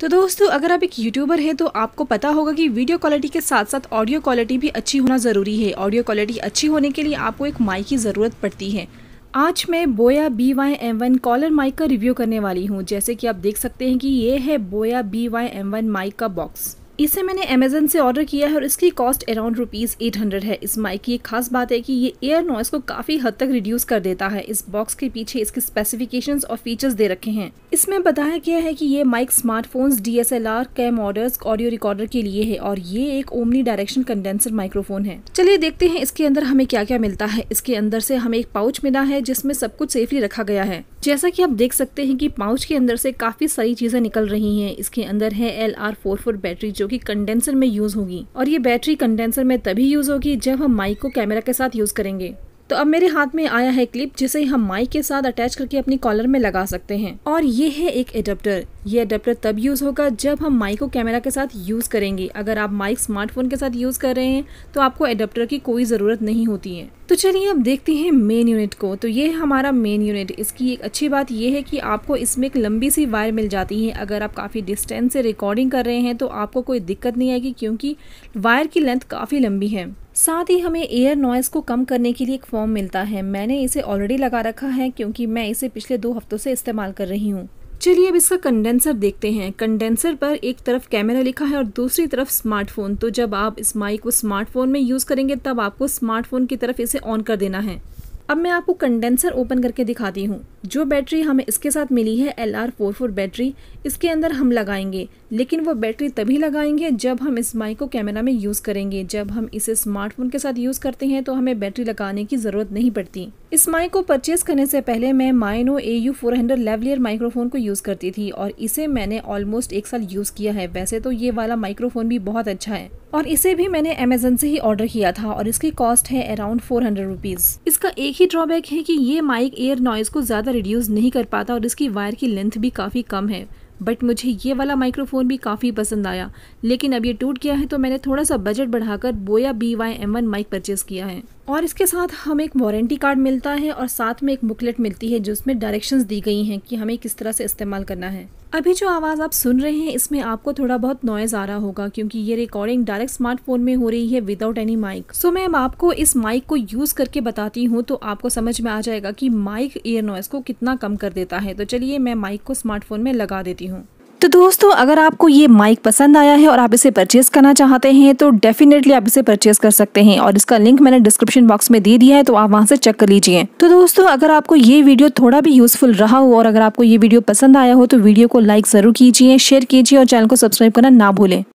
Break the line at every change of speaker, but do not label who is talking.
तो दोस्तों अगर आप एक यूट्यूबर हैं तो आपको पता होगा कि वीडियो क्वालिटी के साथ साथ ऑडियो क्वालिटी भी अच्छी होना ज़रूरी है ऑडियो क्वालिटी अच्छी होने के लिए आपको एक माइक की ज़रूरत पड़ती है आज मैं Boya B Y M one collar mic का रिव्यू करने वाली हूँ जैसे कि आप देख सकते हैं कि ये है Boya B Y M one mic का बॉक्स इसे मैंने अमेजन से ऑर्डर किया है और इसकी cost around rupees eight hundred है इस माइक की एक खास बात है कि ये एयर नॉइस को काफ़ी हद तक रिड्यूस कर देता है इस बॉक्स के पीछे इसके स्पेसिफिकेशंस और फीचर्स दे रखे हैं इसमें बताया गया है कि ये mic smartphones D S L R cam audio recorder के लिए है और ये एक ओमनी डायरेक्शन कंडेंसर माइक्रोफोन है चलिए देखते हैं इसके अंदर हमें क्या क्या मिलता है इसके अंदर से हमें एक पाउच मिला है जिसमें सब कुछ सेफली रखा गया है जैसा कि आप देख सकते हैं कि पाउच के अंदर से काफ़ी सारी चीज़ें निकल रही हैं इसके अंदर है L R four four battery जो जो कि कंडेंसर में यूज होगी और ये बैटरी कंडेंसर में तभी यूज होगी जब हम माइक को कैमरा के साथ यूज करेंगे तो अब मेरे हाथ में आया है क्लिप जिसे हम माइक के साथ अटैच करके अपनी कॉलर में लगा सकते हैं और ये है एक एडप्टर ये अडेप्टर तब यूज़ होगा जब हम माइक को कैमरा के साथ यूज़ करेंगे अगर आप माइक स्मार्टफोन के साथ यूज़ कर रहे हैं तो आपको एडप्टर की कोई ज़रूरत नहीं होती है तो चलिए अब देखते हैं मेन यूनिट को तो ये है हमारा मेन यूनिट इसकी एक अच्छी बात यह है कि आपको इसमें एक लंबी सी वायर मिल जाती है अगर आप काफ़ी डिस्टेंस से रिकॉर्डिंग कर रहे हैं तो आपको कोई दिक्कत नहीं आएगी क्योंकि वायर की लेंथ काफ़ी लंबी है साथ ही हमें एयर नॉइज़ को कम करने के लिए एक फॉर्म मिलता है मैंने इसे ऑलरेडी लगा रखा है क्योंकि मैं इसे पिछले दो हफ्तों से इस्तेमाल कर रही हूँ चलिए अब इसका कंडेंसर देखते हैं कंडेंसर पर एक तरफ कैमरा लिखा है और दूसरी तरफ स्मार्टफोन तो जब आप इस माइक को स्मार्टफोन में यूज़ करेंगे तब आपको स्मार्टफोन की तरफ इसे ऑन कर देना है अब मैं आपको कंडेंसर ओपन करके दिखाती हूँ जो बैटरी हमें इसके साथ मिली है L R four four battery इसके अंदर हम लगाएंगे लेकिन वो बैटरी तभी लगाएंगे जब हम इस माइक को कैमरा में यूज़ करेंगे जब हम इसे स्मार्टफोन के साथ यूज़ करते हैं तो हमें बैटरी लगाने की ज़रूरत नहीं पड़ती इस माइक को परचेज करने से पहले मैं Maono A U four hundred lavalier microphone को यूज़ करती थी और इसे मैंने ऑलमोस्ट एक साल यूज़ किया है वैसे तो ये वाला माइक्रोफोन भी बहुत अच्छा है और इसे भी मैंने अमेजन से ही ऑर्डर किया था और इसकी कॉस्ट है अराउंड फोर हंड्रेड रुपीज़ इसका एक ही ड्रॉबैक है कि ये माइक एयर नॉइज़ को ज़्यादा रिड्यूस नहीं कर पाता और इसकी वायर की लेंथ भी काफ़ी कम है बट मुझे ये वाला माइक्रोफोन भी काफ़ी पसंद आया लेकिन अब ये टूट गया है तो मैंने थोड़ा सा बजट बढ़ाकर Boya B Y M one mic purchase किया है और इसके साथ हमें एक वारंटी कार्ड मिलता है और साथ में एक बुकलेट मिलती है जिसमें डायरेक्शंस दी गई हैं कि हमें किस तरह से इस्तेमाल करना है अभी जो आवाज़ आप सुन रहे हैं इसमें आपको थोड़ा बहुत नॉइज़ आ रहा होगा क्योंकि ये रिकॉर्डिंग डायरेक्ट स्मार्टफोन में हो रही है without any mic so ma'am आपको इस माइक को यूज़ करके बताती हूँ तो आपको समझ में आ जाएगा कि माइक ईयर नॉइज़ को कितना कम कर देता है तो चलिए मैं माइक को स्मार्टफोन में लगा देती हूँ तो दोस्तों अगर आपको ये माइक पसंद आया है और आप इसे परचेज़ करना चाहते हैं तो डेफिनेटली आप इसे परचेज़ कर सकते हैं और इसका लिंक मैंने डिस्क्रिप्शन बॉक्स में दे दिया है तो आप वहाँ से चेक कर लीजिए तो दोस्तों अगर आपको ये वीडियो थोड़ा भी यूज़फुल रहा हो और अगर आपको ये वीडियो पसंद आया हो तो वीडियो को लाइक ज़रूर कीजिए शेयर कीजिए और चैनल को सब्सक्राइब करना ना भूलें